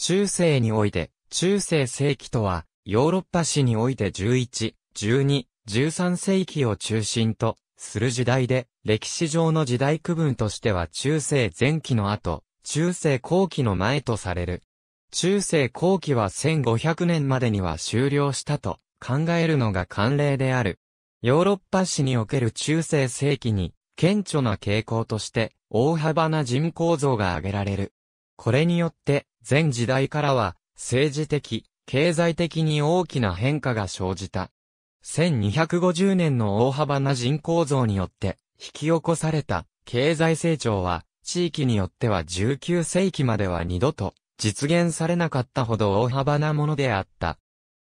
中世において、中世世紀とは、ヨーロッパ史において11、12、13世紀を中心とする時代で、歴史上の時代区分としては中世前期の後、中世後期の前とされる。中世後期は1500年までには終了したと考えるのが慣例である。ヨーロッパ史における中世世紀に、顕著な傾向として、大幅な人口増が挙げられる。これによって、前時代からは、政治的、経済的に大きな変化が生じた。1250年の大幅な人口増によって、引き起こされた経済成長は、地域によっては19世紀までは二度と実現されなかったほど大幅なものであった。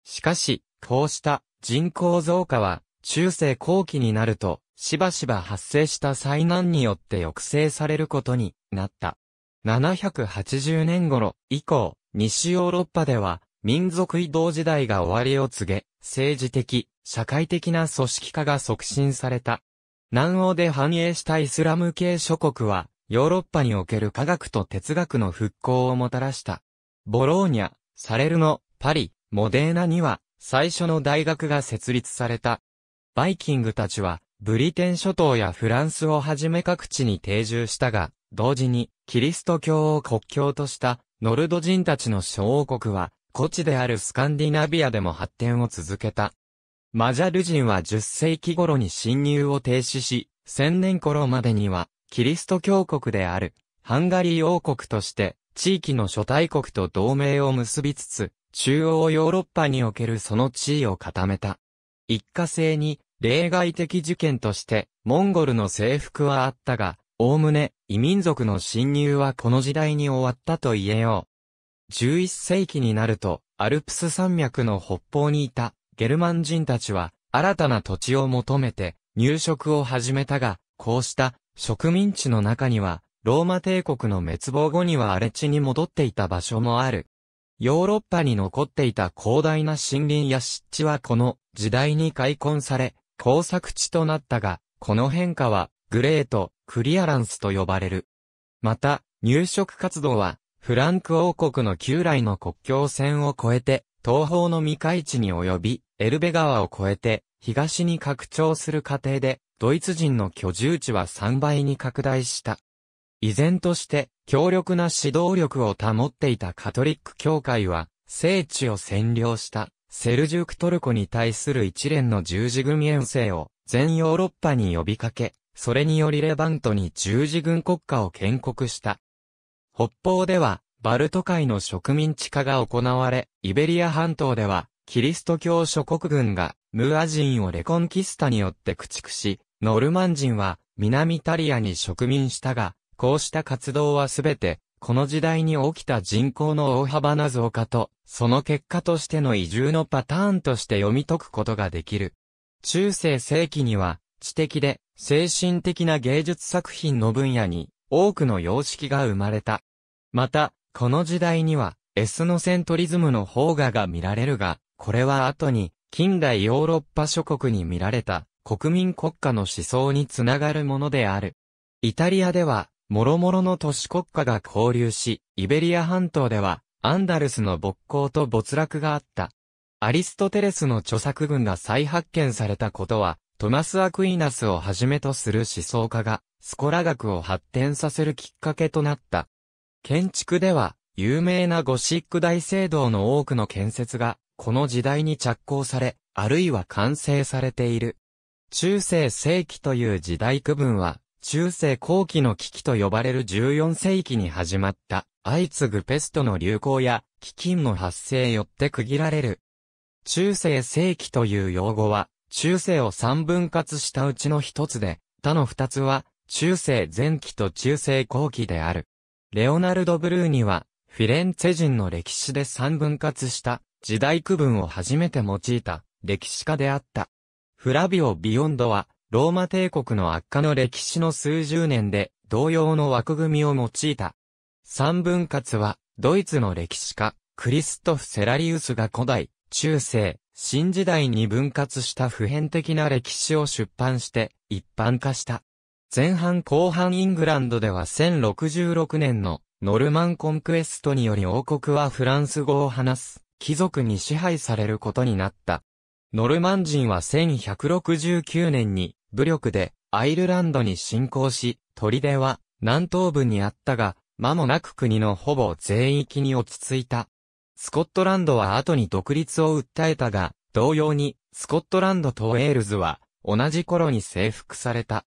しかし、こうした人口増加は中世後期になるとしばしば発生した災難によって抑制されることになった。780年頃以降、西ヨーロッパでは、民族移動時代が終わりを告げ、政治的、社会的な組織化が促進された。南欧で繁栄したイスラム系諸国は、ヨーロッパにおける科学と哲学の復興をもたらした。ボローニャ、サレルノ、パリ、モデーナには、最初の大学が設立された。バイキングたちは、ブリテン諸島やフランスをはじめ各地に定住したが、同時に、キリスト教を国教としたノルド人たちの小王国は、古地であるスカンディナビアでも発展を続けた。マジャル人は10世紀頃に侵入を停止し、1000年頃までには、キリスト教国である、ハンガリー王国として、地域の諸大国と同盟を結びつつ、中央ヨーロッパにおけるその地位を固めた。一過性に、例外的事件として、モンゴルの征服はあったが、おおむね、異民族の侵入はこの時代に終わったと言えよう。11世紀になると、アルプス山脈の北方にいたゲルマン人たちは、新たな土地を求めて入植を始めたが、こうした植民地の中には、ローマ帝国の滅亡後には荒れ地に戻っていた場所もある。ヨーロッパに残っていた広大な森林や湿地はこの時代に開墾され、耕作地となったが、この変化はグレートクリアランスと呼ばれる。また、入植活動は、フランク王国の旧来の国境線を越えて、東方の未開地に及び、エルベ川を越えて、東に拡張する過程で、ドイツ人の居住地は3倍に拡大した。依然として、強力な指導力を保っていたカトリック教会は、聖地を占領した、セルジュクトルコに対する一連の十字軍遠征を、全ヨーロッパに呼びかけ、それによりレバントに十字軍国家を建国した。北方では、バルト海の植民地化が行われ、イベリア半島では、キリスト教諸国軍が、ムア人をレコンキスタによって駆逐し、ノルマン人は、南イタリアに植民したが、こうした活動はすべて、この時代に起きた人口の大幅な増加と、その結果としての移住のパターンとして読み解くことができる。中世世紀には、知的で精神的な芸術作品の分野に多くの様式が生まれた。また、この時代にはエスノセントリズムの方がが見られるが、これは後に近代ヨーロッパ諸国に見られた国民国家の思想につながるものである。イタリアでは、諸々の都市国家が交流し、イベリア半島では、アンダルスの勃興と没落があった。アリストテレスの著作群が再発見されたことは、トマス・アクイナスをはじめとする思想家が、スコラ学を発展させるきっかけとなった。建築では、有名なゴシック大聖堂の多くの建設が、この時代に着工され、あるいは完成されている。中世世紀という時代区分は、中世後期の危機と呼ばれる14世紀に始まった、相次ぐペストの流行や、飢饉の発生よって区切られる。中世世紀という用語は、中世を三分割したうちの一つで、他の二つは、中世前期と中世後期である。レオナルド・ブルーニは、フィレンツェ人の歴史で三分割した時代区分を初めて用いた歴史家であった。フラビオ・ビヨンドは、ローマ帝国の悪化の歴史の数十年で同様の枠組みを用いた。三分割は、ドイツの歴史家、クリストフ・セラリウスが古代、中世、新時代に分割した普遍的な歴史を出版して一般化した。前半後半イングランドでは1066年のノルマンコンクエストにより王国はフランス語を話す貴族に支配されることになった。ノルマン人は1169年に武力でアイルランドに侵攻し、砦は南東部にあったが、間もなく国のほぼ全域に落ち着いた。スコットランドは後に独立を訴えたが、同様に、スコットランドとウェールズは、同じ頃に征服された。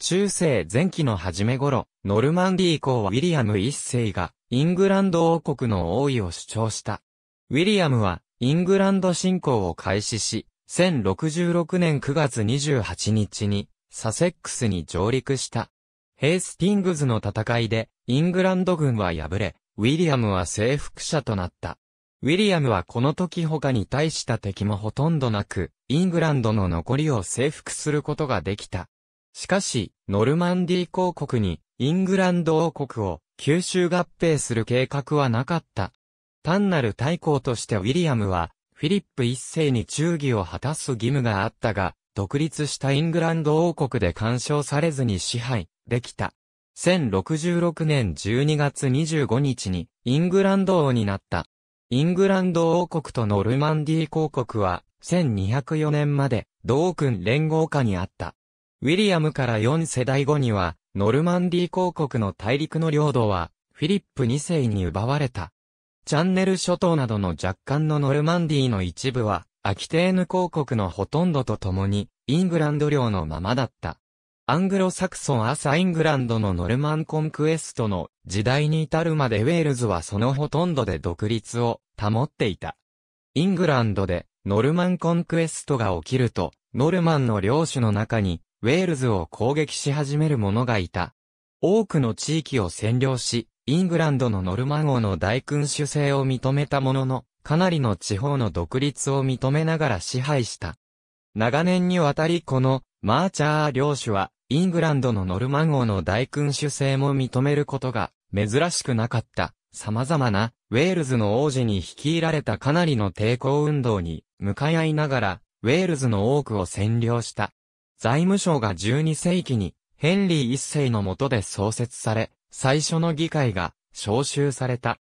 中世前期の初め頃、ノルマンディー公はウィリアム一世が、イングランド王国の王位を主張した。ウィリアムは、イングランド侵攻を開始し、1066年9月28日に、サセックスに上陸した。ヘースティングズの戦いで、イングランド軍は敗れ、ウィリアムは征服者となった。ウィリアムはこの時他に大した敵もほとんどなく、イングランドの残りを征服することができた。しかし、ノルマンディー公国に、イングランド王国を吸収合併する計画はなかった。単なる大公としてウィリアムは、フィリップ一世に忠義を果たす義務があったが、独立したイングランド王国で干渉されずに支配できた。1066年12月25日にイングランド王になった。イングランド王国とノルマンディー公国は、1204年まで、同君連合下にあった。ウィリアムから4世代後には、ノルマンディー公国の大陸の領土は、フィリップ2世に奪われた。チャンネル諸島などの若干のノルマンディーの一部は、アキテーヌ公国のほとんどと共に、イングランド領のままだった。アングロサクソン朝イングランドのノルマンコンクエストの時代に至るまでウェールズはそのほとんどで独立を保っていた。イングランドでノルマンコンクエストが起きると、ノルマンの領主の中にウェールズを攻撃し始める者がいた。多くの地域を占領し、イングランドのノルマン王の大君主制を認めたものの、かなりの地方の独立を認めながら支配した。長年にわたりこのマーチャー領主は、イングランドのノルマン王の大君主制も認めることが、珍しくなかった、様々な、ウェールズの王子に率いられたかなりの抵抗運動に、向かい合いながら、ウェールズの多くを占領した。財務省が12世紀に、ヘンリー一世の下で創設され、最初の議会が、召集された。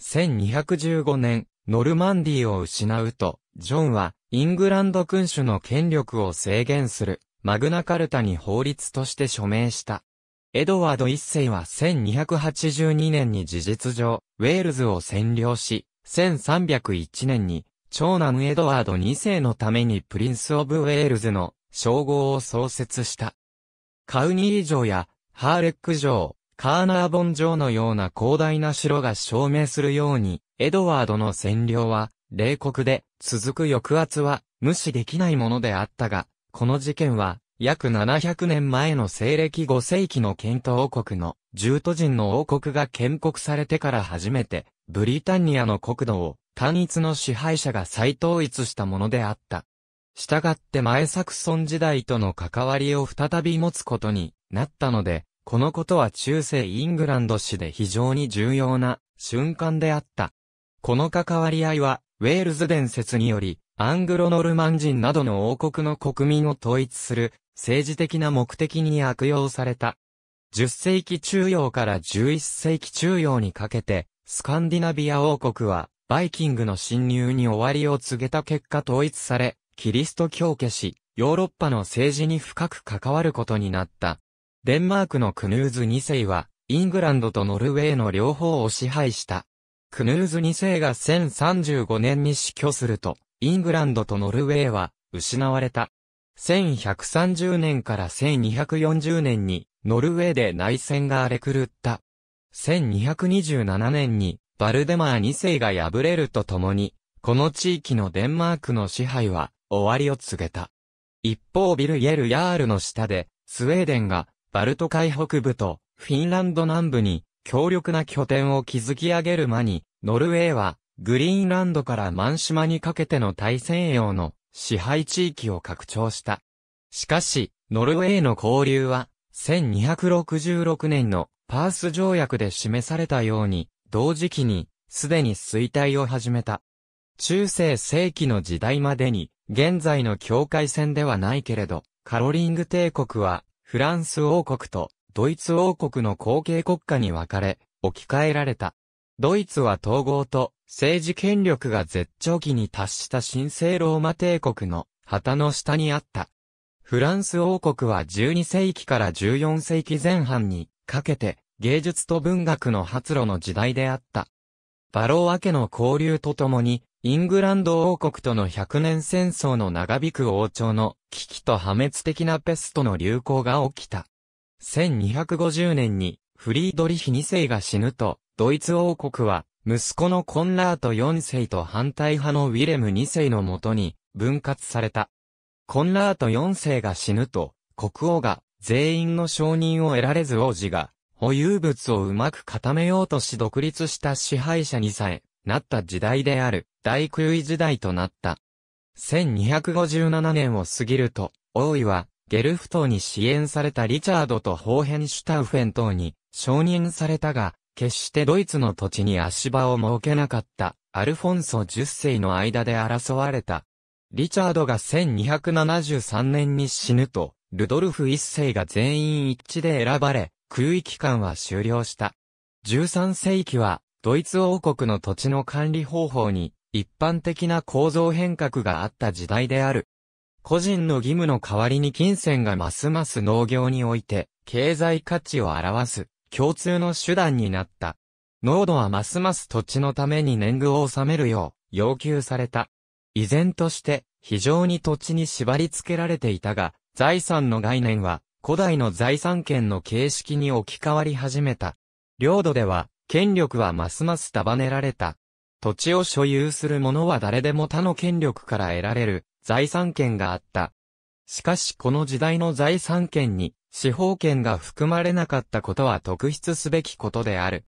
1215年、ノルマンディーを失うと、ジョンは、イングランド君主の権力を制限する、マグナカルタに法律として署名した。エドワード一世は1282年に事実上、ウェールズを占領し、1301年に、長男エドワード2世のためにプリンス・オブ・ウェールズの称号を創設した。カウニー城やハーレック城、カーナーボン城のような広大な城が証明するように、エドワードの占領は、冷酷で、続く抑圧は、無視できないものであったが、この事件は、約700年前の西暦5世紀のケント王国の、重都人の王国が建国されてから初めて、ブリタニアの国土を、単一の支配者が再統一したものであった。したがって前サクソン時代との関わりを再び持つことになったので、このことは中世イングランド史で非常に重要な瞬間であった。この関わり合いは、ウェールズ伝説により、アングロノルマン人などの王国の国民を統一する政治的な目的に悪用された。10世紀中央から11世紀中央にかけて、スカンディナビア王国は、バイキングの侵入に終わりを告げた結果統一され、キリスト教化し、ヨーロッパの政治に深く関わることになった。デンマークのクヌーズ2世は、イングランドとノルウェーの両方を支配した。クヌーズ2世が1035年に死去すると、イングランドとノルウェーは失われた。1130年から1240年にノルウェーで内戦が荒れ狂った。1227年にバルデマー2世が敗れるとともに、この地域のデンマークの支配は終わりを告げた。一方ビル・イェル・ヤールの下で、スウェーデンがバルト海北部とフィンランド南部に強力な拠点を築き上げる間に、ノルウェーはグリーンランドからマン島にかけての大西洋の支配地域を拡張した。しかし、ノルウェーの交流は、1266年のパース条約で示されたように、同時期に、すでに衰退を始めた。中世世紀の時代までに、現在の境界線ではないけれど、カロリング帝国は、フランス王国とドイツ王国の後継国家に分かれ、置き換えられた。ドイツは統合と政治権力が絶頂期に達した神聖ローマ帝国の旗の下にあった。フランス王国は12世紀から14世紀前半にかけて芸術と文学の発露の時代であった。バローア家の交流とともに、イングランド王国との100年戦争の長引く王朝の危機と破滅的なペストの流行が起きた。1250年にフリードリヒ2世が死ぬと、ドイツ王国は、息子のコンラート4世と反対派のウィレム2世のもとに分割された。コンラート4世が死ぬと、国王が全員の承認を得られず王子が保有物をうまく固めようとし独立した支配者にさえなった時代である大空位時代となった。1257年を過ぎると、王位はゲルフ島に支援されたリチャードとホーヘンシュタウフェン島に承認されたが、決してドイツの土地に足場を設けなかったアルフォンソ10世の間で争われた。リチャードが1273年に死ぬと、ルドルフ1世が全員一致で選ばれ、空域間は終了した。13世紀は、ドイツ王国の土地の管理方法に、一般的な構造変革があった時代である。個人の義務の代わりに金銭がますます農業において、経済価値を表す。共通の手段になった。濃度はますます土地のために年貢を納めるよう要求された。依然として非常に土地に縛り付けられていたが、財産の概念は古代の財産権の形式に置き換わり始めた。領土では権力はますます束ねられた。土地を所有する者は誰でも他の権力から得られる財産権があった。しかしこの時代の財産権に司法権が含まれなかったことは特筆すべきことである。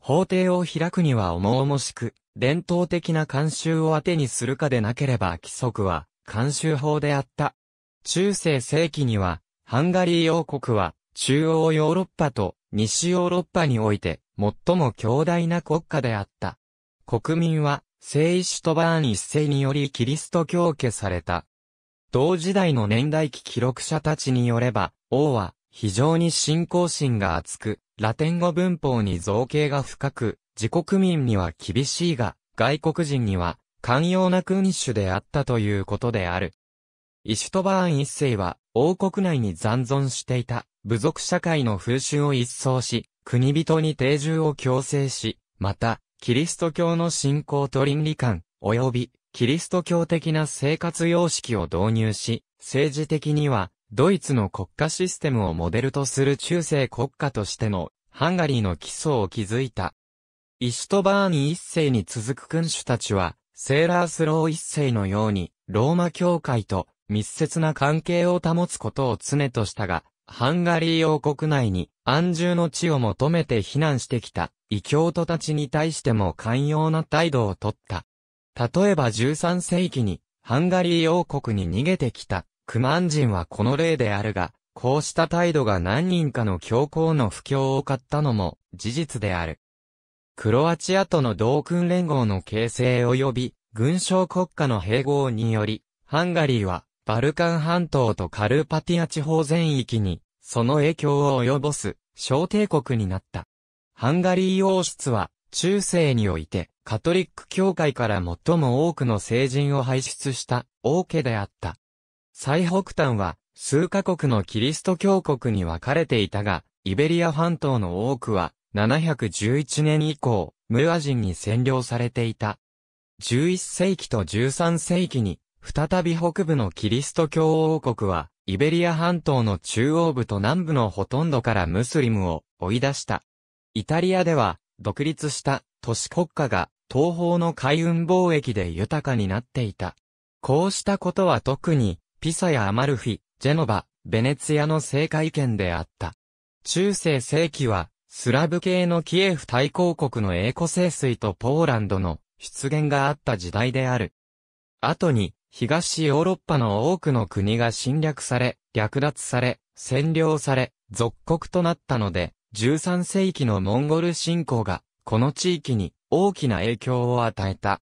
法廷を開くには重々しく、伝統的な慣習を当てにするかでなければ規則は、慣習法であった。中世世紀には、ハンガリー王国は、中央ヨーロッパと西ヨーロッパにおいて、最も強大な国家であった。国民は、聖イシュトバーン一世によりキリスト教化された。同時代の年代記記録者たちによれば、王は非常に信仰心が厚く、ラテン語文法に造形が深く、自国民には厳しいが、外国人には寛容な君主であったということである。イシュトバーン一世は王国内に残存していた部族社会の風習を一掃し、国人に定住を強制し、また、キリスト教の信仰と倫理観、及び、キリスト教的な生活様式を導入し、政治的には、ドイツの国家システムをモデルとする中世国家としてのハンガリーの基礎を築いた。イシュトバーニ一世に続く君主たちは、セーラースロー一世のように、ローマ教会と密接な関係を保つことを常としたが、ハンガリー王国内に安住の地を求めて避難してきた異教徒たちに対しても寛容な態度をとった。例えば13世紀にハンガリー王国に逃げてきたクマン人はこの例であるが、こうした態度が何人かの教皇の不況を買ったのも事実である。クロアチアとの同訓連合の形成及び、軍省国家の併合により、ハンガリーは、バルカン半島とカルパティア地方全域に、その影響を及ぼす、小帝国になった。ハンガリー王室は、中世において、カトリック教会から最も多くの聖人を輩出した、王家であった。最北端は数カ国のキリスト教国に分かれていたが、イベリア半島の多くは711年以降、ムア人に占領されていた。11世紀と13世紀に、再び北部のキリスト教王国は、イベリア半島の中央部と南部のほとんどからムスリムを追い出した。イタリアでは、独立した都市国家が、東方の海運貿易で豊かになっていた。こうしたことは特に、ピサやアマルフィ、ジェノバ、ベネツィアの政界圏であった。中世世紀は、スラブ系のキエフ大公国の英古清水とポーランドの出現があった時代である。後に、東ヨーロッパの多くの国が侵略され、略奪され、占領され、属国となったので、13世紀のモンゴル侵攻が、この地域に大きな影響を与えた。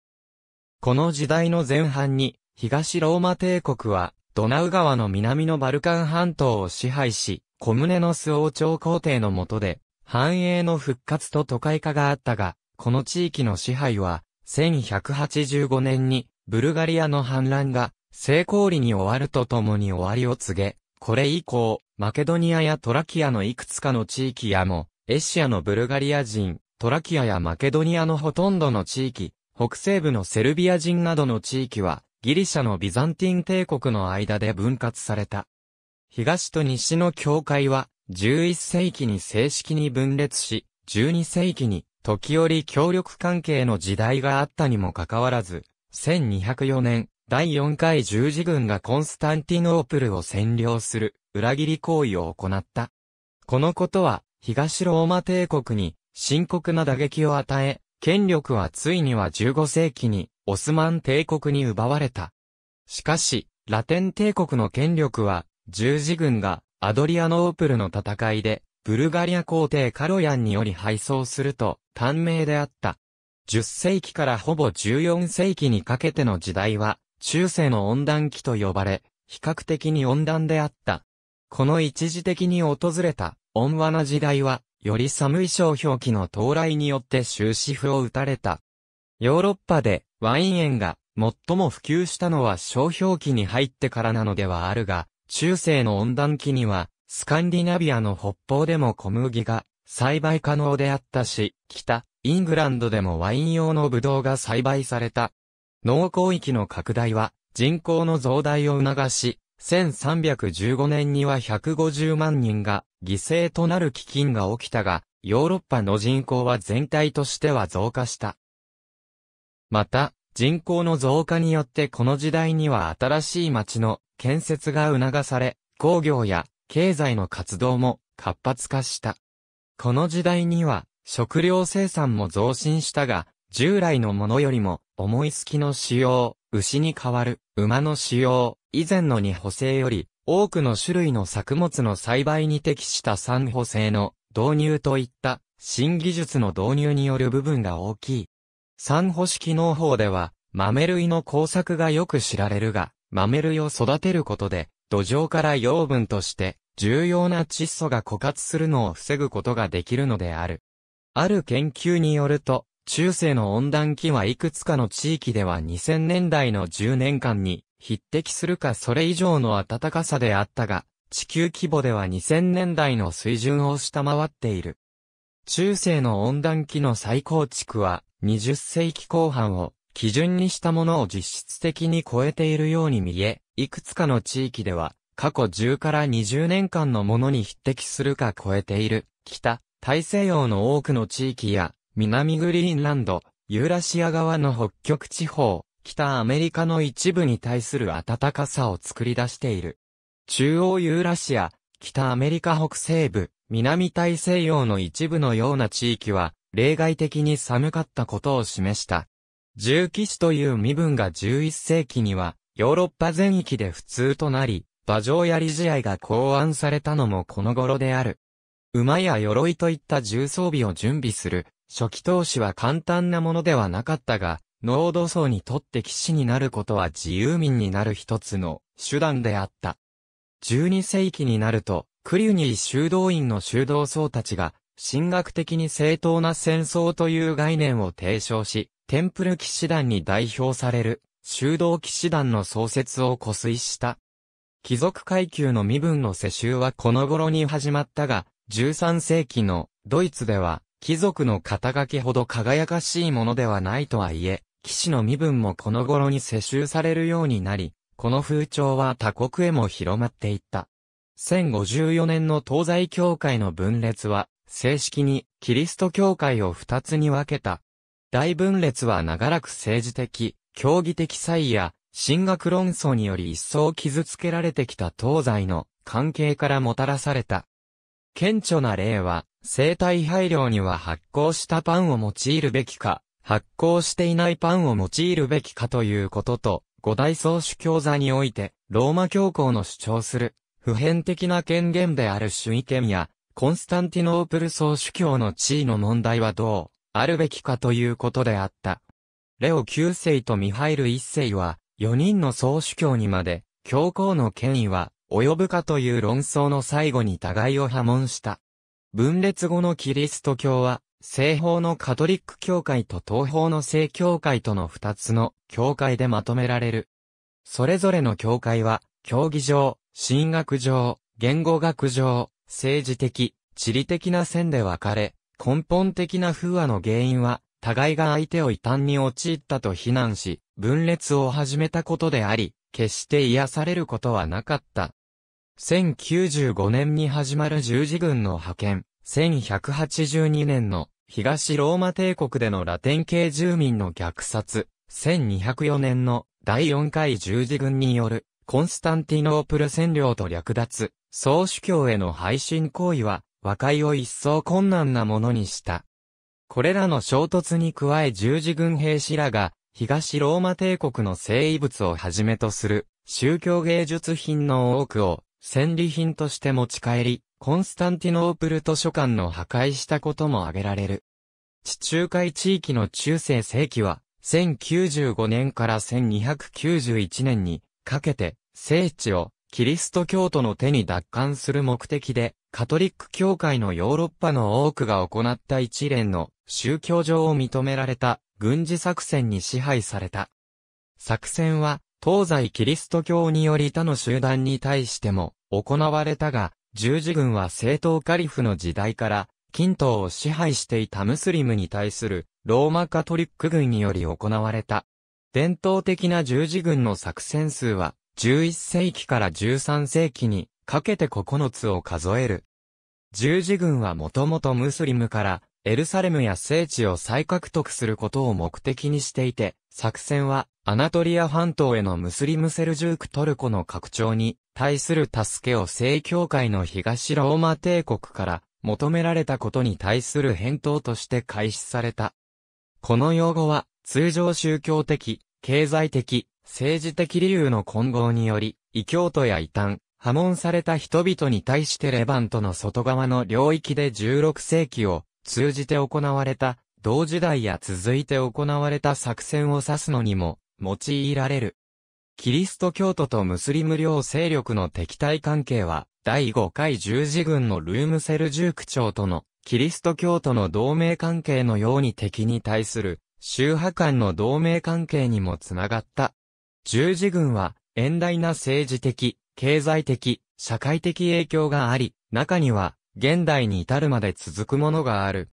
この時代の前半に、東ローマ帝国はドナウ川の南のバルカン半島を支配し、コムネノス王朝皇帝の下で、繁栄の復活と都会化があったが、この地域の支配は、1185年に、ブルガリアの反乱が、成功裏に終わるとともに終わりを告げ、これ以降、マケドニアやトラキアのいくつかの地域やも、エシアのブルガリア人、トラキアやマケドニアのほとんどの地域、北西部のセルビア人などの地域は、ギリシャのビザンティン帝国の間で分割された。東と西の境界は、11世紀に正式に分裂し、12世紀に時折協力関係の時代があったにもかかわらず、1204年、第4回十字軍がコンスタンティノープルを占領する裏切り行為を行った。このことは、東ローマ帝国に深刻な打撃を与え、権力はついには15世紀にオスマン帝国に奪われた。しかし、ラテン帝国の権力は、十字軍がアドリアノープルの戦いで、ブルガリア皇帝カロヤンにより敗走すると、短命であった。10世紀からほぼ14世紀にかけての時代は、中世の温暖期と呼ばれ、比較的に温暖であった。この一時的に訪れた温和な時代は、より寒い商標期の到来によって終止符を打たれた。ヨーロッパでワイン園が最も普及したのは商標期に入ってからなのではあるが、中世の温暖期には、スカンディナビアの北方でも小麦が栽培可能であったし、北、イングランドでもワイン用のブドウが栽培された。農耕域の拡大は人口の増大を促し、1315年には150万人が犠牲となる飢饉が起きたが、ヨーロッパの人口は全体としては増加した。また、人口の増加によってこの時代には新しい町の建設が促され、工業や経済の活動も活発化した。この時代には食料生産も増進したが、従来のものよりも重いすきの使用、牛に代わる馬の使用、以前のに補正より多くの種類の作物の栽培に適した三補正の導入といった新技術の導入による部分が大きい。三保式農法では、豆類の工作がよく知られるが、豆類を育てることで、土壌から養分として、重要な窒素が枯渇するのを防ぐことができるのである。ある研究によると、中世の温暖期はいくつかの地域では2000年代の10年間に匹敵するかそれ以上の暖かさであったが、地球規模では2000年代の水準を下回っている。中世の温暖期の再構築は20世紀後半を基準にしたものを実質的に超えているように見え、いくつかの地域では過去10から20年間のものに匹敵するか超えている、北、大西洋の多くの地域や、南グリーンランド、ユーラシア側の北極地方、北アメリカの一部に対する暖かさを作り出している。中央ユーラシア、北アメリカ北西部、南大西洋の一部のような地域は、例外的に寒かったことを示した。重騎士という身分が11世紀には、ヨーロッパ全域で普通となり、馬上や理試合が考案されたのもこの頃である。馬や鎧といった重装備を準備する、初期投資は簡単なものではなかったが、濃度層にとって騎士になることは自由民になる一つの手段であった。12世紀になると、クリュニー修道院の修道僧たちが神学的に正当な戦争という概念を提唱し、テンプル騎士団に代表される、修道騎士団の創設を固推した。貴族階級の身分の世襲はこの頃に始まったが、13世紀のドイツでは、貴族の肩書きほど輝かしいものではないとはいえ、騎士の身分もこの頃に世襲されるようになり、この風潮は他国へも広まっていった。1054年の東西教会の分裂は、正式にキリスト教会を二つに分けた。大分裂は長らく政治的、教義的際や、神学論争により一層傷つけられてきた東西の関係からもたらされた。顕著な例は、生体配慮には発酵したパンを用いるべきか、発酵していないパンを用いるべきかということと、五大総主教座において、ローマ教皇の主張する、普遍的な権限である主意権や、コンスタンティノープル総主教の地位の問題はどう、あるべきかということであった。レオ9世とミハイル1世は、4人の総主教にまで、教皇の権威は、及ぶかという論争の最後に互いを破門した。分裂後のキリスト教は、西方のカトリック教会と東方の正教会との二つの教会でまとめられる。それぞれの教会は、教義上、神学上、言語学上、政治的、地理的な線で分かれ、根本的な不和の原因は、互いが相手を異端に陥ったと非難し、分裂を始めたことであり、決して癒されることはなかった。1095年に始まる十字軍の派遣、1182年の東ローマ帝国でのラテン系住民の虐殺、1204年の第4回十字軍によるコンスタンティノープル占領と略奪、総主教への配信行為は、和解を一層困難なものにした。これらの衝突に加え十字軍兵士らが、東ローマ帝国の聖遺物をはじめとする、宗教芸術品の多くを、戦利品として持ち帰り、コンスタンティノープル図書館の破壊したことも挙げられる。地中海地域の中世世紀は、1095年から1291年にかけて、聖地をキリスト教徒の手に奪還する目的で、カトリック教会のヨーロッパの多くが行った一連の宗教上を認められた軍事作戦に支配された。作戦は東西キリスト教により他の集団に対しても行われたが、十字軍は正統カリフの時代から近東を支配していたムスリムに対するローマカトリック軍により行われた。伝統的な十字軍の作戦数は11世紀から13世紀にかけて9つを数える。十字軍はもともとムスリムからエルサレムや聖地を再獲得することを目的にしていて、作戦はアナトリア半島へのムスリムセルジュークトルコの拡張に対する助けを正教会の東ローマ帝国から求められたことに対する返答として開始された。この用語は通常宗教的、経済的、政治的理由の混合により、異教徒や異端、破門された人々に対してレバントの外側の領域で16世紀を通じて行われた、同時代や続いて行われた作戦を指すのにも用いられる。キリスト教徒とムスリム両勢力の敵対関係は、第5回十字軍のルームセルジュークとのキリスト教徒の同盟関係のように敵に対する宗派間の同盟関係にもつながった。十字軍は、遠大な政治的、経済的、社会的影響があり、中には、現代に至るまで続くものがある。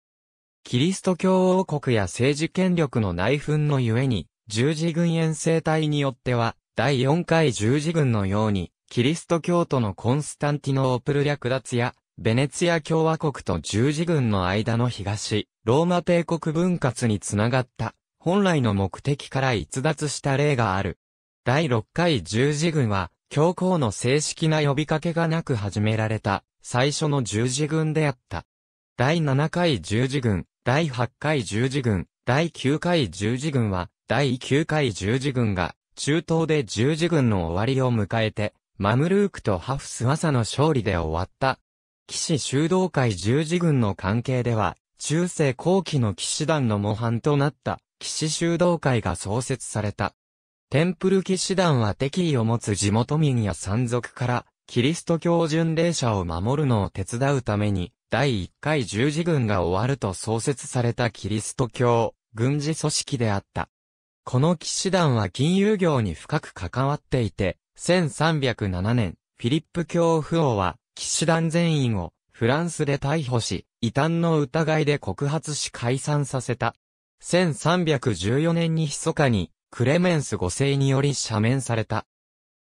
キリスト教王国や政治権力の内紛のゆえに、十字軍遠征隊によっては、第四回十字軍のように、キリスト教徒のコンスタンティノープル略奪や、ベネツィア共和国と十字軍の間の東、ローマ帝国分割につながった、本来の目的から逸脱した例がある。第6回十字軍は、教皇の正式な呼びかけがなく始められた、最初の十字軍であった。第7回十字軍、第8回十字軍、第9回十字軍は、第9回十字軍が、中東で十字軍の終わりを迎えて、マムルークとハフスワサの勝利で終わった。騎士修道会十字軍の関係では、中世後期の騎士団の模範となった、騎士修道会が創設された。テンプル騎士団は敵意を持つ地元民や山賊から、キリスト教巡礼者を守るのを手伝うために、第1回十字軍が終わると創設されたキリスト教、軍事組織であった。この騎士団は金融業に深く関わっていて、1307年、フィリップ教父王は、騎士団全員を、フランスで逮捕し、異端の疑いで告発し解散させた。1314年に密かに、クレメンス5世により赦免された。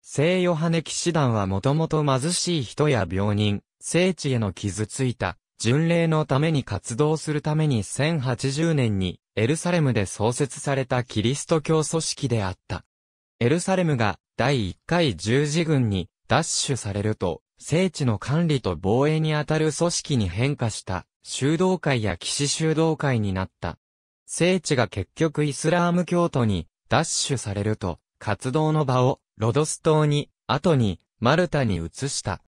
聖ヨハネ騎士団はもともと貧しい人や病人、聖地への傷ついた、巡礼のために活動するために1080年にエルサレムで創設されたキリスト教組織であった。エルサレムが第1回十字軍に奪取されると、聖地の管理と防衛にあたる組織に変化した修道会や騎士修道会になった。聖地が結局イスラーム教徒に奪取されると、活動の場をロドス島に、後にマルタに移した。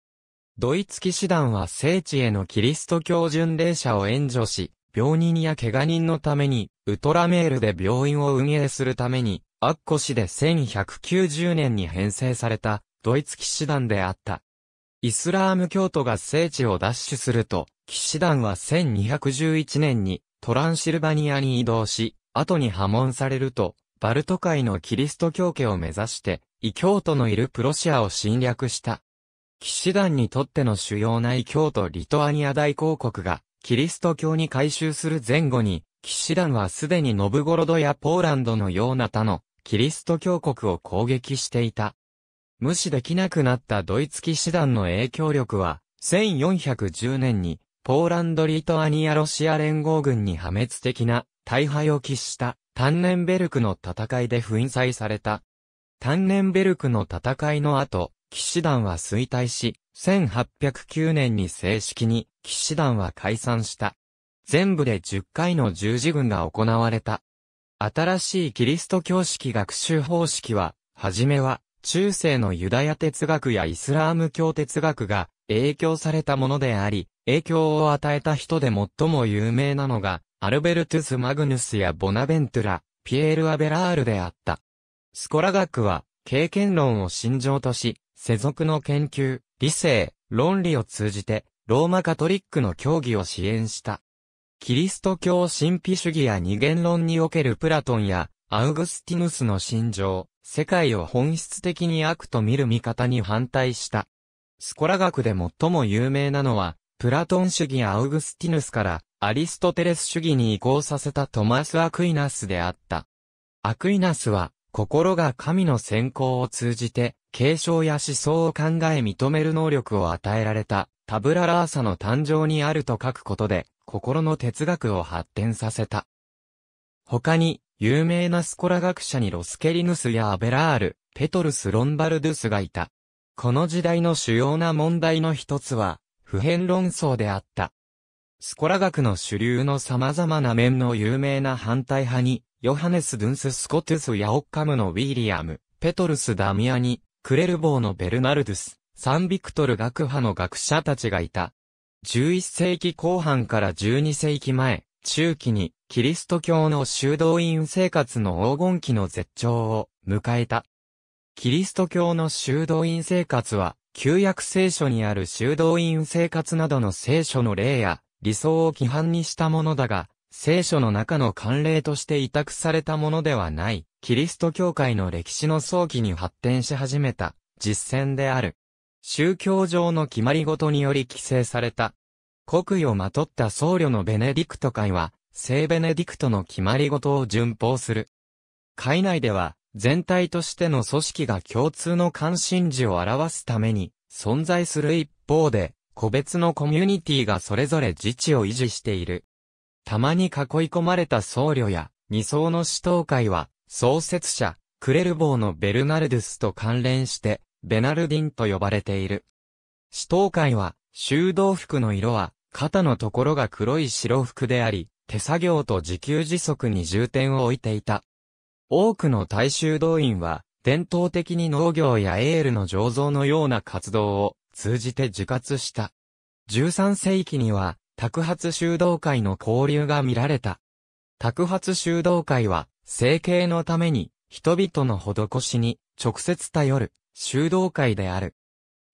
ドイツ騎士団は聖地へのキリスト教巡礼者を援助し、病人や怪我人のために、ウトラメールで病院を運営するために、アッコ市で1190年に編成された、ドイツ騎士団であった。イスラーム教徒が聖地を奪取すると、騎士団は1211年にトランシルバニアに移動し、後に破門されると、バルト海のキリスト教家を目指して、異教徒のいるプロシアを侵略した。騎士団にとっての主要な異教徒リトアニア大公国が、キリスト教に改修する前後に、騎士団はすでにノブゴロドやポーランドのような他の、キリスト教国を攻撃していた。無視できなくなったドイツ騎士団の影響力は、1410年に、ポーランド・リトアニア・ロシア連合軍に破滅的な大敗を喫したタンネンベルクの戦いで粉砕された。タンネンベルクの戦いの後、騎士団は衰退し、1809年に正式に騎士団は解散した。全部で10回の十字軍が行われた。新しいキリスト教式学習方式は、はじめは、中世のユダヤ哲学やイスラーム教哲学が影響されたものであり、影響を与えた人で最も有名なのが、アルベルトゥス・マグヌスやボナベントゥラ、ピエール・アベラールであった。スコラ学は、経験論を信条とし、世俗の研究、理性、論理を通じて、ローマカトリックの教義を支援した。キリスト教神秘主義や二元論におけるプラトンや、アウグスティヌスの信条、世界を本質的に悪と見る見方に反対した。スコラ学で最も有名なのは、プラトン主義アウグスティヌスからアリストテレス主義に移行させたトマス・アクイナスであった。アクイナスは、心が神の先行を通じて、継承や思想を考え認める能力を与えられた、タブララーサの誕生にあると書くことで、心の哲学を発展させた。他に、有名なスコラ学者にロスケリヌスやアベラール、ペトルス・ロンバルドゥスがいた。この時代の主要な問題の一つは、普遍論争であった。スコラ学の主流の様々な面の有名な反対派に、ヨハネス・ドゥンス・スコトゥス・ヤオッカムのウィリアム、ペトルス・ダミアニ、クレルボーのベルナルドゥス、サンビクトル学派の学者たちがいた。11世紀後半から12世紀前、中期に、キリスト教の修道院生活の黄金期の絶頂を迎えた。キリスト教の修道院生活は、旧約聖書にある修道院生活などの聖書の例や理想を規範にしたものだが、聖書の中の慣例として委託されたものではない、キリスト教会の歴史の早期に発展し始めた、実践である。宗教上の決まり事により規制された。国威をまとった僧侶のベネディクト会は、聖ベネディクトの決まり事を順法する。会内では、全体としての組織が共通の関心事を表すために存在する一方で、個別のコミュニティがそれぞれ自治を維持している。たまに囲い込まれた僧侶や二層の死闘会は、創設者、クレルボーのベルナルドゥスと関連して、ベナルディンと呼ばれている。死闘会は、修道服の色は、肩のところが黒い白服であり、手作業と自給自足に重点を置いていた。多くの大衆動員は、伝統的に農業やエールの醸造のような活動を通じて受活した。13世紀には、宅発修道会の交流が見られた。宅発修道会は、生計のために、人々の施しに、直接頼る、修道会である。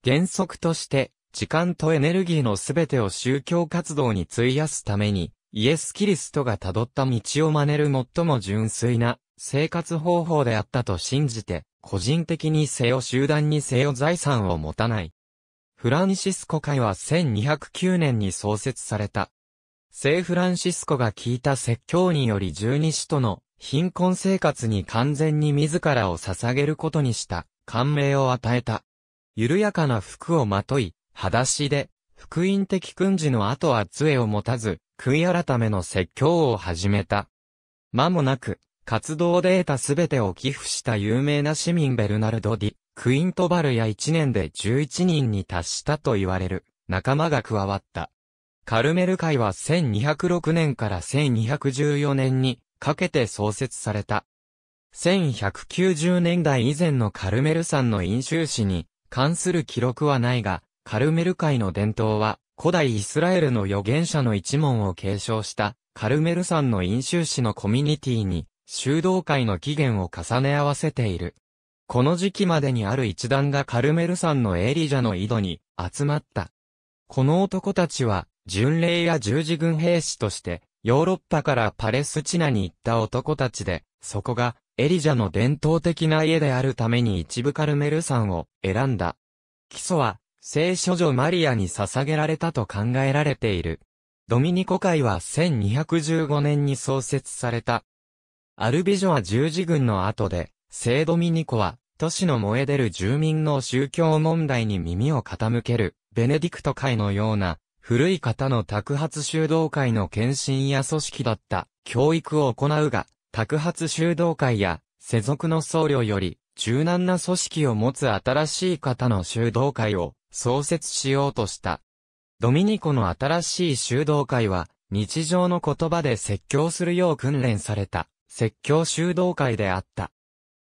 原則として、時間とエネルギーのすべてを宗教活動に費やすために、イエス・キリストが辿った道を真似る最も純粋な生活方法であったと信じて、個人的にせよ集団にせよ財産を持たない。フランシスコ会は1209年に創設された。聖フランシスコが聞いた説教により十二使徒の貧困生活に完全に自らを捧げることにした感銘を与えた。緩やかな服をまとい、裸足で、福音的訓示の後は杖を持たず、悔い改めの説教を始めた。間もなく、活動データすべてを寄付した有名な市民ベルナルド・ディ・クイントバルや1年で11人に達したと言われる仲間が加わった。カルメル会は1206年から1214年にかけて創設された。1190年代以前のカルメル山の飲酒史に関する記録はないが、カルメル会の伝統は古代イスラエルの預言者の一門を継承したカルメル山の飲酒史のコミュニティに修道会の起源を重ね合わせている。この時期までにある一団がカルメル山のエリジャの井戸に集まった。この男たちは、巡礼や十字軍兵士として、ヨーロッパからパレスチナに行った男たちで、そこが、エリジャの伝統的な家であるために一部カルメル山を選んだ。基礎は、聖書女マリアに捧げられたと考えられている。ドミニコ会は1215年に創設された。アルビジョア十字軍の後で、聖ドミニコは、都市の燃え出る住民の宗教問題に耳を傾ける、ベネディクト会のような、古い方の托発修道会の献身や組織だった教育を行うが、托発修道会や世俗の僧侶より柔軟な組織を持つ新しい方の修道会を創設しようとした。ドミニコの新しい修道会は日常の言葉で説教するよう訓練された。説教修道会であった。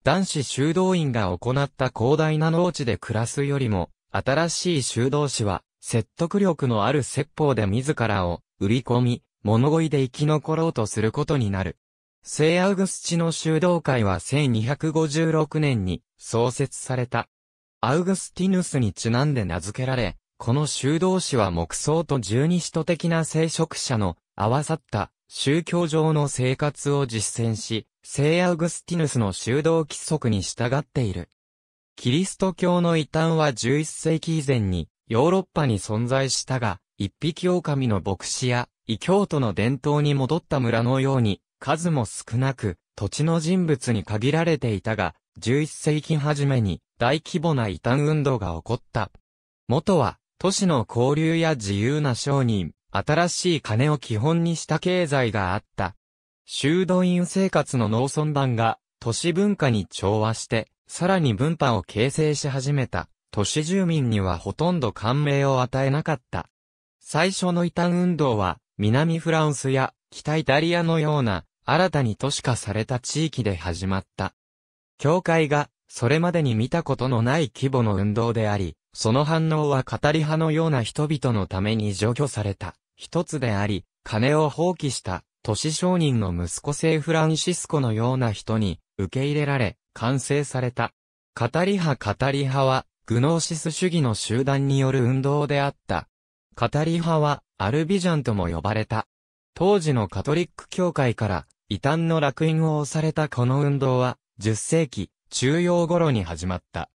男子修道院が行った広大な農地で暮らすよりも、新しい修道士は、説得力のある説法で自らを売り込み、物乞いで生き残ろうとすることになる。聖アウグスチの修道会は1256年に創設された。アウグスティヌスにちなんで名付けられ、この修道士は木僧と十二使徒的な聖職者の合わさった宗教上の生活を実践し、聖アウグスティヌスの修道規則に従っている。キリスト教の異端は11世紀以前にヨーロッパに存在したが、一匹狼の牧師や異教徒の伝統に戻った村のように、数も少なく、土地の人物に限られていたが、11世紀初めに大規模な異端運動が起こった。元は、都市の交流や自由な商人、新しい金を基本にした経済があった。修道院生活の農村版が都市文化に調和して、さらに文化を形成し始めた。都市住民にはほとんど感銘を与えなかった。最初の異端運動は、南フランスや北イタリアのような、新たに都市化された地域で始まった。教会が、それまでに見たことのない規模の運動であり、その反応は語り派のような人々のために除去された。一つであり、金を放棄した都市商人の息子聖フランシスコのような人に受け入れられ、完成された。カタリ派カタリ派は、グノーシス主義の集団による運動であった。カタリ派は、アルビジャンとも呼ばれた。当時のカトリック教会から、異端の楽印を押されたこの運動は、10世紀、中央頃に始まった。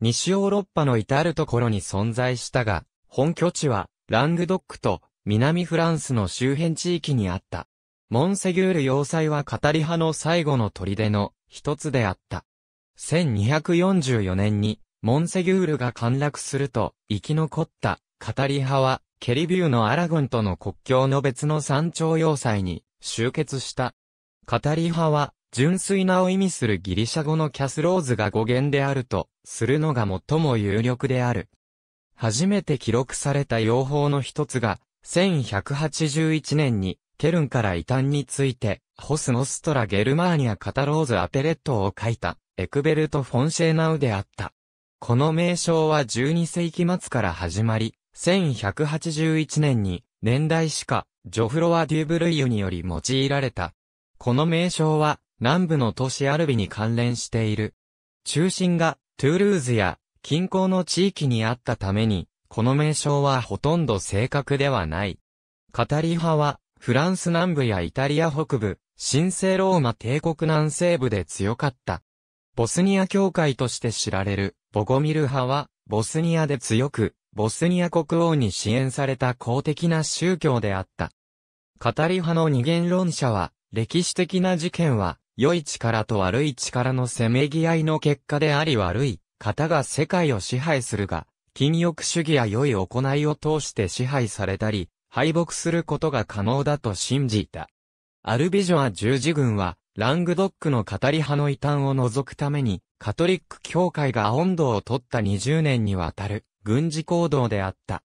西ヨーロッパの至るところに存在したが、本拠地は、ラングドックと南フランスの周辺地域にあった。モンセギュール要塞はカタリ派の最後の砦の一つであった。1244年にモンセギュールが陥落すると生き残ったカタリ派はケリビューのアラゴンとの国境の別の山頂要塞に集結した。カタリ派は純粋なを意味するギリシャ語のキャスローズが語源であるとするのが最も有力である。初めて記録された用法の一つが1181年に、ケルンから異端について、ホスノストラ・ゲルマーニア・カタローズ・アペレットを書いた、エクベルト・フォンシェーナウであった。この名称は12世紀末から始まり、1181年に、年代史家、ジョフロワ・デュブルイユにより用いられた。この名称は、南部の都市アルビに関連している。中心が、トゥールーズや、近郊の地域にあったために、この名称はほとんど正確ではない。カタリ派は、フランス南部やイタリア北部、神聖ローマ帝国南西部で強かった。ボスニア教会として知られる、ボゴミル派は、ボスニアで強く、ボスニア国王に支援された公的な宗教であった。カタリ派の二元論者は、歴史的な事件は、良い力と悪い力のせめぎ合いの結果であり悪い、方が世界を支配するが、禁欲主義や良い行いを通して支配されたり、敗北することが可能だと信じた。アルビジョア十字軍は、ラングドックの語り派の異端を除くために、カトリック教会が温度を取った20年にわたる軍事行動であった。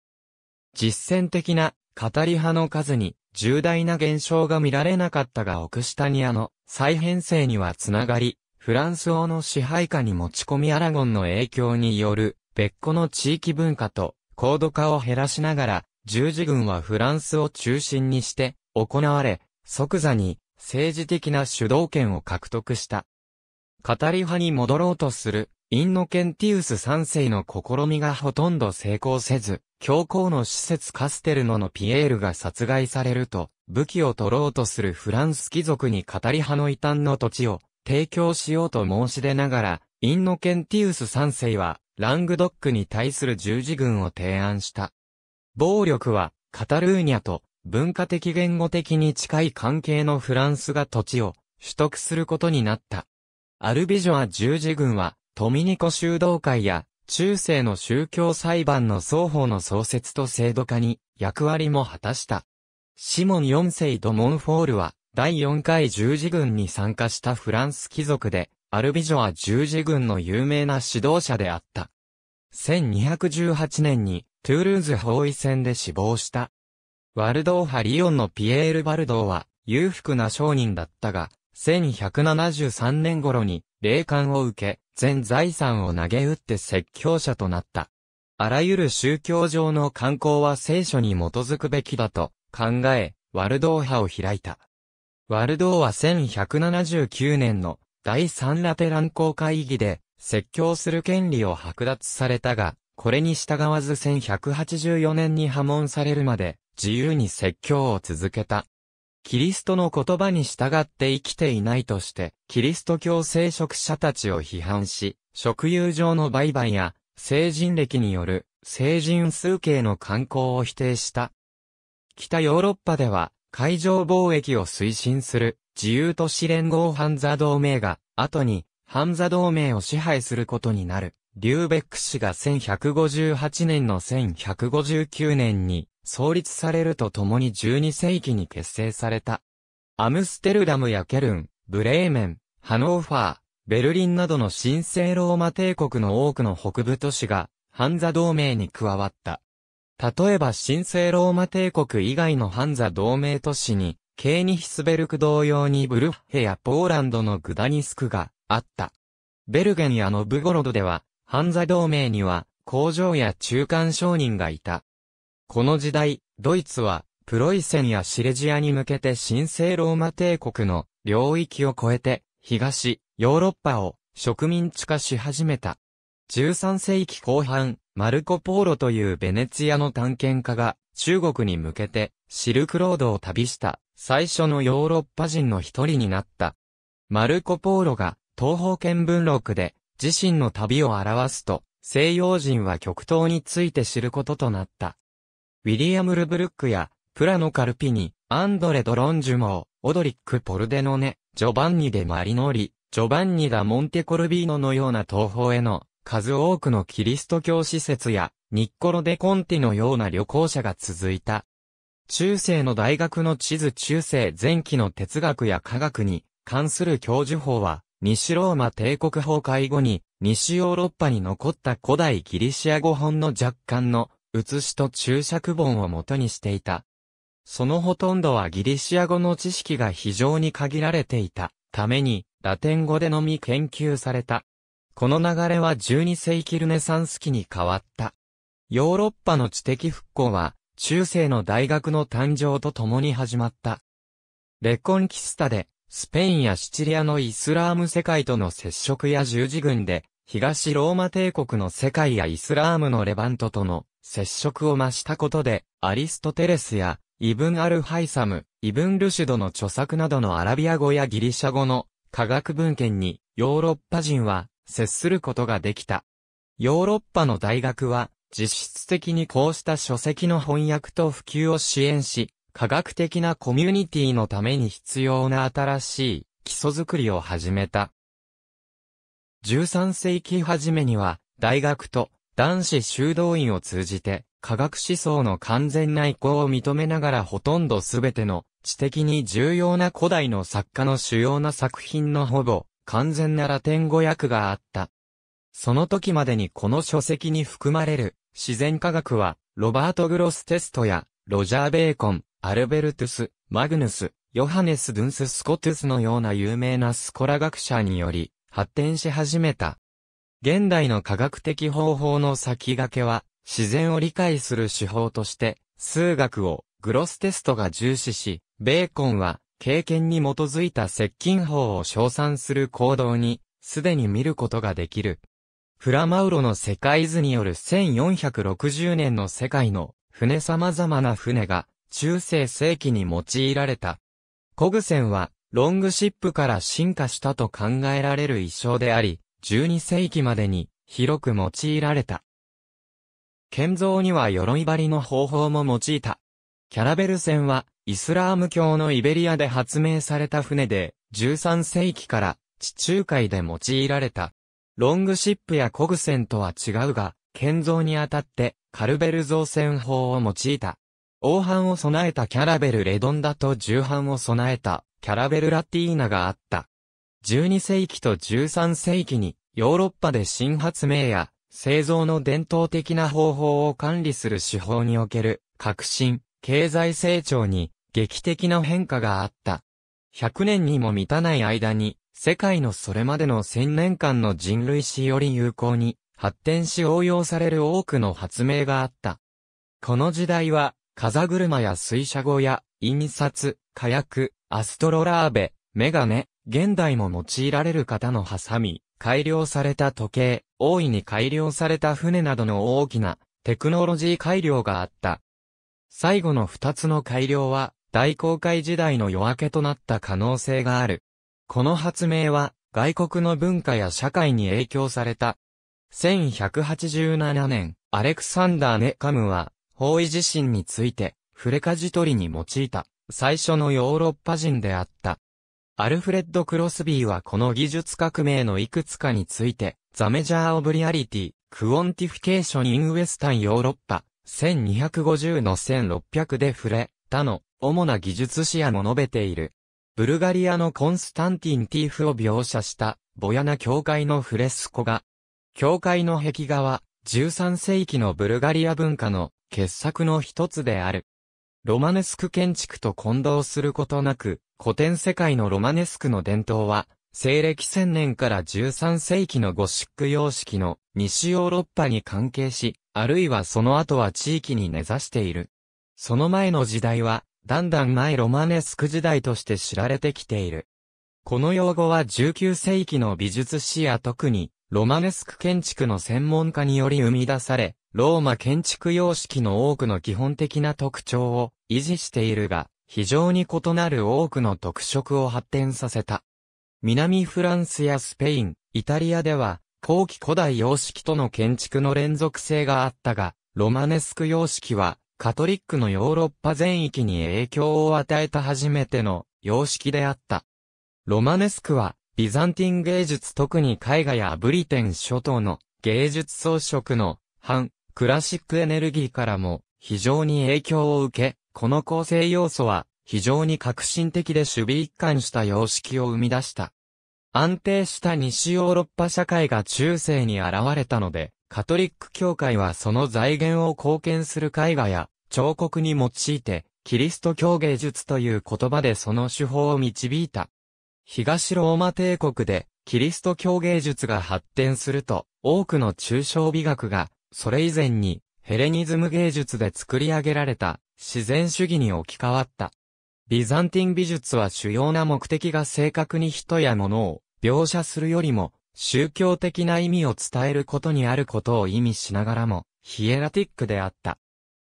実践的な語り派の数に重大な現象が見られなかったがオクシタニアの再編成にはつながり、フランス王の支配下に持ち込みアラゴンの影響による別個の地域文化と高度化を減らしながら、十字軍はフランスを中心にして行われ、即座に政治的な主導権を獲得した。カタリ派に戻ろうとする、インノケンティウス3世の試みがほとんど成功せず、教皇の施設カステルノのピエールが殺害されると、武器を取ろうとするフランス貴族にカタリ派の異端の土地を提供しようと申し出ながら、インノケンティウス3世はラングドックに対する十字軍を提案した。暴力は、カタルーニャと文化的言語的に近い関係のフランスが土地を取得することになった。アルビジョア十字軍は、トミニコ修道会や中世の宗教裁判の双方の創設と制度化に役割も果たした。シモン四世ドモンフォールは第四回十字軍に参加したフランス貴族でアルビジョは十字軍の有名な指導者であった。1218年にトゥールーズ包囲戦で死亡した。ワルドーハ・リオンのピエール・バルドーは裕福な商人だったが、1173年頃に霊感を受け、全財産を投げ打って説教者となった。あらゆる宗教上の観光は聖書に基づくべきだと考え、ワルドーハを開いた。ワルドーは1179年の第三ラテラン公会議で説教する権利を剥奪されたが、これに従わず1184年に破門されるまで自由に説教を続けた。キリストの言葉に従って生きていないとして、キリスト教聖職者たちを批判し、職友上の売買や、成人歴による、成人数形の観光を否定した。北ヨーロッパでは、海上貿易を推進する、自由都市連合ハンザ同盟が、後に、ハンザ同盟を支配することになる。リューベック氏が1158年の1159年に創立されるとともに12世紀に結成された。アムステルダムやケルン、ブレーメン、ハノーファー、ベルリンなどの神聖ローマ帝国の多くの北部都市が、ハンザ同盟に加わった。例えば神聖ローマ帝国以外のハンザ同盟都市に、ケーニヒスベルク同様にブルッヘやポーランドのグダニスクがあった。ベルゲンやノブゴロドでは、ハンザ同盟には工場や中間商人がいた。この時代、ドイツはプロイセンやシレジアに向けて神聖ローマ帝国の領域を超えて東、ヨーロッパを植民地化し始めた。13世紀後半、マルコ・ポーロというベネツィアの探検家が中国に向けてシルクロードを旅した最初のヨーロッパ人の一人になった。マルコ・ポーロが東方見聞録で自身の旅を表すと西洋人は極東について知ることとなった。ウィリアム・ルブルックやプラノ・カルピニ、アンドレ・ドロンジュモー、オドリック・ポルデノネ、ジョバンニ・デ・マリノリ、ジョバンニ・ダ・モンテ・コルビーノのような東方への数多くのキリスト教施設や、ニッコロ・デ・コンティのような旅行者が続いた。中世の大学の地図中世前期の哲学や科学に関する教授法は、西ローマ帝国崩壊後に、西ヨーロッパに残った古代ギリシア語本の若干の写しと注釈本を元にしていた。そのほとんどはギリシア語の知識が非常に限られていたために、ラテン語でのみ研究された。この流れは12世紀ルネサンス期に変わった。ヨーロッパの知的復興は、中世の大学の誕生と共に始まった。レコンキスタで、スペインやシチリアのイスラーム世界との接触や十字軍で、東ローマ帝国の世界やイスラームのレバントとの接触を増したことで、アリストテレスや、イブン・アル・ハイサム、イブン・ルシュドの著作などのアラビア語やギリシャ語の科学文献に、ヨーロッパ人は接することができた。ヨーロッパの大学は、実質的にこうした書籍の翻訳と普及を支援し、科学的なコミュニティのために必要な新しい基礎づくりを始めた。13世紀初めには、大学と男子修道院を通じて、科学思想の完全な移行を認めながらほとんどすべての知的に重要な古代の作家の主要な作品のほぼ完全なラテン語訳があった。その時までにこの書籍に含まれる自然科学は、ロバート・グロステストや、ロジャー・ベーコン、アルベルトゥス、マグヌス、ヨハネス・ドゥンス・スコトゥスのような有名なスコラ学者により、発展し始めた。現代の科学的方法の先駆けは、自然を理解する手法として、数学をグロステストが重視し、ベーコンは経験に基づいた接近法を称賛する行動に、すでに見ることができる。フラマウロの世界図による1460年の世界の船様々な船が中世世紀に用いられた。コグセンはロングシップから進化したと考えられる一生であり、12世紀までに広く用いられた。建造には鎧張りの方法も用いた。キャラベル船はイスラーム教のイベリアで発明された船で、13世紀から地中海で用いられた。ロングシップやコグセンとは違うが、建造にあたってカルベル造船法を用いた。王藩を備えたキャラベルレドンダと重藩を備えたキャラベルラティーナがあった。12世紀と13世紀にヨーロッパで新発明や製造の伝統的な方法を管理する手法における革新、経済成長に劇的な変化があった。100年にも満たない間に、世界のそれまでの1000年間の人類史より有効に発展し応用される多くの発明があった。この時代は、風車や水車語や、印刷、火薬、アストロラーベ、メガネ、現代も用いられる方のハサミ、改良された時計、大いに改良された船などの大きなテクノロジー改良があった。最後の二つの改良は、大航海時代の夜明けとなった可能性がある。この発明は、外国の文化や社会に影響された。1187年、アレクサンダー・ネカムは、方位地震について、フレカジ取りに用いた、最初のヨーロッパ人であった。アルフレッド・クロスビーはこの技術革命のいくつかについて、ザメジャー・オブリアリティ、クオンティフィケーション・イン・ウエスタン・ヨーロッパ、1250の1600で触れ、他の主な技術視野も述べている。ブルガリアのコンスタンティン・ティーフを描写したボヤナ教会のフレスコ画。教会の壁画は13世紀のブルガリア文化の傑作の一つである。ロマネスク建築と混同することなく、古典世界のロマネスクの伝統は、西暦1000年から13世紀のゴシック様式の西ヨーロッパに関係し、あるいはその後は地域に根ざしている。その前の時代は、だんだん前ロマネスク時代として知られてきている。この用語は19世紀の美術史や特に、ロマネスク建築の専門家により生み出され、ローマ建築様式の多くの基本的な特徴を維持しているが、非常に異なる多くの特色を発展させた。南フランスやスペイン、イタリアでは、後期古代様式との建築の連続性があったが、ロマネスク様式は、カトリックのヨーロッパ全域に影響を与えた初めての様式であった。ロマネスクは、ビザンティン芸術特に絵画やブリテン諸島の芸術装飾の反クラシックエネルギーからも非常に影響を受け、この構成要素は非常に革新的で守備一貫した様式を生み出した。安定した西ヨーロッパ社会が中世に現れたので、カトリック教会はその財源を貢献する絵画や彫刻に用いて、キリスト教芸術という言葉でその手法を導いた。東ローマ帝国でキリスト教芸術が発展すると、多くの抽象美学が、それ以前にヘレニズム芸術で作り上げられた自然主義に置き換わった。ビザンティン美術は主要な目的が正確に人や物を描写するよりも宗教的な意味を伝えることにあることを意味しながらもヒエラティックであった。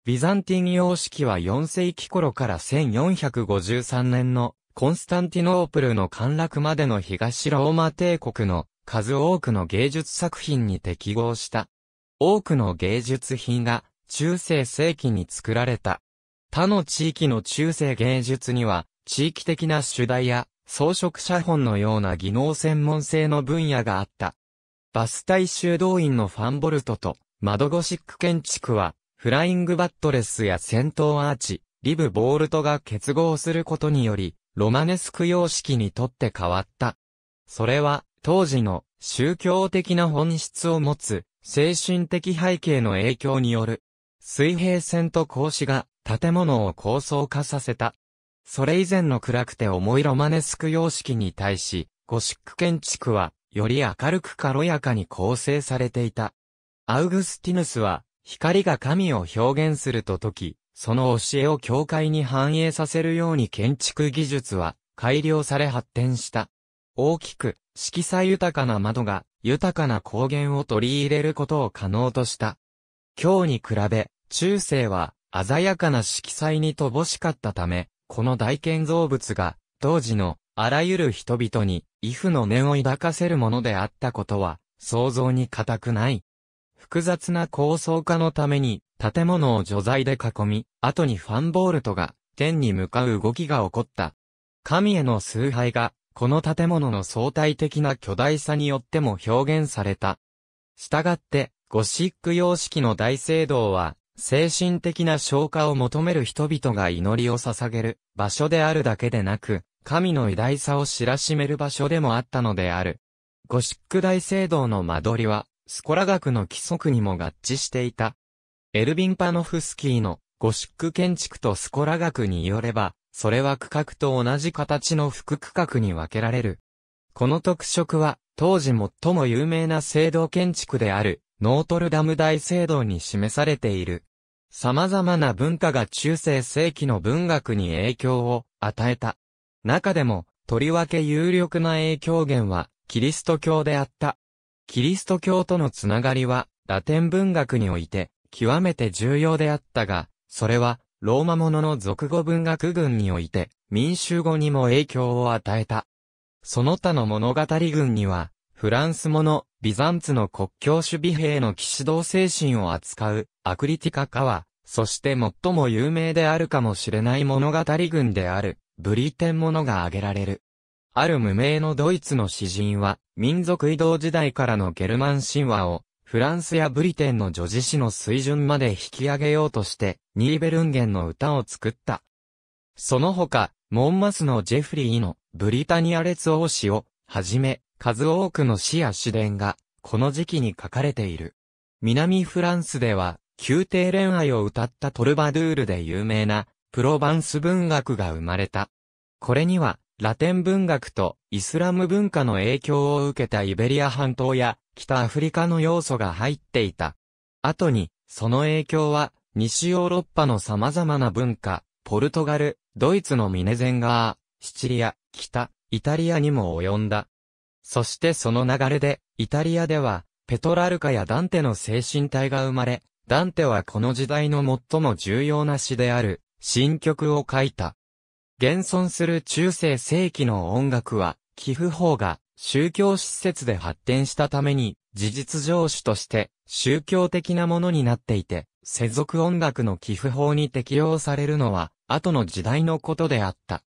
ビザンティン様式は4世紀頃から1453年のコンスタンティノープルの陥落までの東ローマ帝国の数多くの芸術作品に適合した。多くの芸術品が中世世紀に作られた。他の地域の中世芸術には、地域的な主題や、装飾写本のような技能専門性の分野があった。バス大修道院のファンボルトと、窓ゴシック建築は、フライングバットレスや戦闘アーチ、リブ・ボールトが結合することにより、ロマネスク様式にとって変わった。それは、当時の宗教的な本質を持つ、精神的背景の影響による、水平線と格子が建物を高層化させた。それ以前の暗くて重いロマネスク様式に対し、ゴシック建築は、より明るく軽やかに構成されていた。アウグスティヌスは、光が神を表現するととき、その教えを教会に反映させるように建築技術は改良され発展した。大きく、色彩豊かな窓が豊かな光源を取り入れることを可能とした。今日に比べ、中世は鮮やかな色彩に乏しかったため、この大建造物が、当時の、あらゆる人々に、畏怖の念を抱かせるものであったことは、想像に難くない。複雑な構想化のために、建物を除材で囲み、後にファンボールトが、天に向かう動きが起こった。神への崇拝が、この建物の相対的な巨大さによっても表現された。したがって、ゴシック様式の大聖堂は、精神的な消化を求める人々が祈りを捧げる場所であるだけでなく、神の偉大さを知らしめる場所でもあったのである。ゴシック大聖堂の間取りは、スコラ学の規則にも合致していた。エルビン・パノフスキーのゴシック建築とスコラ学によれば、それは区画と同じ形の副区画に分けられる。この特色は、当時最も有名な聖堂建築である、ノートルダム大聖堂に示されている。様々な文化が中世世紀の文学に影響を与えた。中でも、とりわけ有力な影響源は、キリスト教であった。キリスト教とのつながりは、ラテン文学において、極めて重要であったが、それは、ローマものの俗語文学群において、民衆語にも影響を与えた。その他の物語群には、フランスもの、ビザンツの国境守備兵の騎士道精神を扱うアクリティカカは、そして最も有名であるかもしれない物語群である、ブリテンものが挙げられる。ある無名のドイツの詩人は、民族移動時代からのゲルマン神話を、フランスやブリテンの女子詩の水準まで引き上げようとして、ニーベルンゲンの歌を作った。その他、モンマスのジェフリーのブリタニア列王詩を、はじめ、数多くの詩や詩伝が、この時期に書かれている。南フランスでは、宮廷恋愛を歌ったトルバドゥールで有名な、プロバンス文学が生まれた。これには、ラテン文学とイスラム文化の影響を受けたイベリア半島や北アフリカの要素が入っていた。後に、その影響は、西ヨーロッパの様々な文化、ポルトガル、ドイツのミネゼンガー、シチリア、北、イタリアにも及んだ。そしてその流れで、イタリアでは、ペトラルカやダンテの精神体が生まれ、ダンテはこの時代の最も重要な詩である、新曲を書いた。現存する中世世紀の音楽は、寄付法が宗教施設で発展したために、事実上主として宗教的なものになっていて、世俗音楽の寄付法に適用されるのは、後の時代のことであった。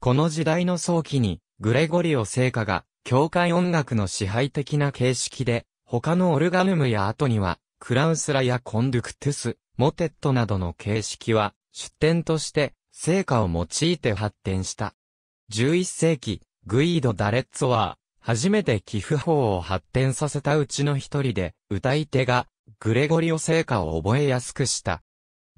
この時代の早期に、グレゴリオ聖歌が教会音楽の支配的な形式で、他のオルガヌムや後には、クラウスラやコンドゥクトゥス、モテットなどの形式は、出典として、成果を用いて発展した。11世紀、グイード・ダレッツォは、初めて寄付法を発展させたうちの一人で、歌い手が、グレゴリオ成果を覚えやすくした。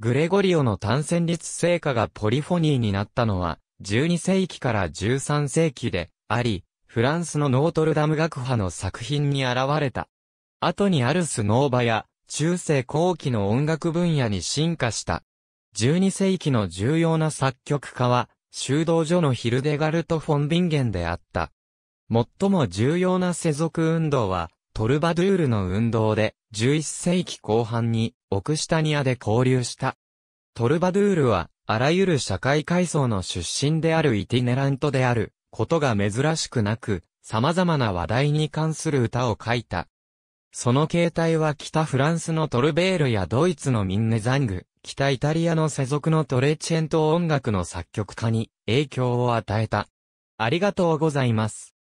グレゴリオの単旋律成果がポリフォニーになったのは、12世紀から13世紀で、あり、フランスのノートルダム学派の作品に現れた。後にアルス・ノーバや、中世後期の音楽分野に進化した。12世紀の重要な作曲家は、修道所のヒルデガルト・フォン・ビンゲンであった。最も重要な世俗運動は、トルバドゥールの運動で、11世紀後半に、オクシタニアで交流した。トルバドゥールは、あらゆる社会階層の出身であるイティネラントである。ことが珍しくなく、様々な話題に関する歌を書いた。その形態は北フランスのトルベールやドイツのミンネザング、北イタリアの世俗のトレチェント音楽の作曲家に影響を与えた。ありがとうございます。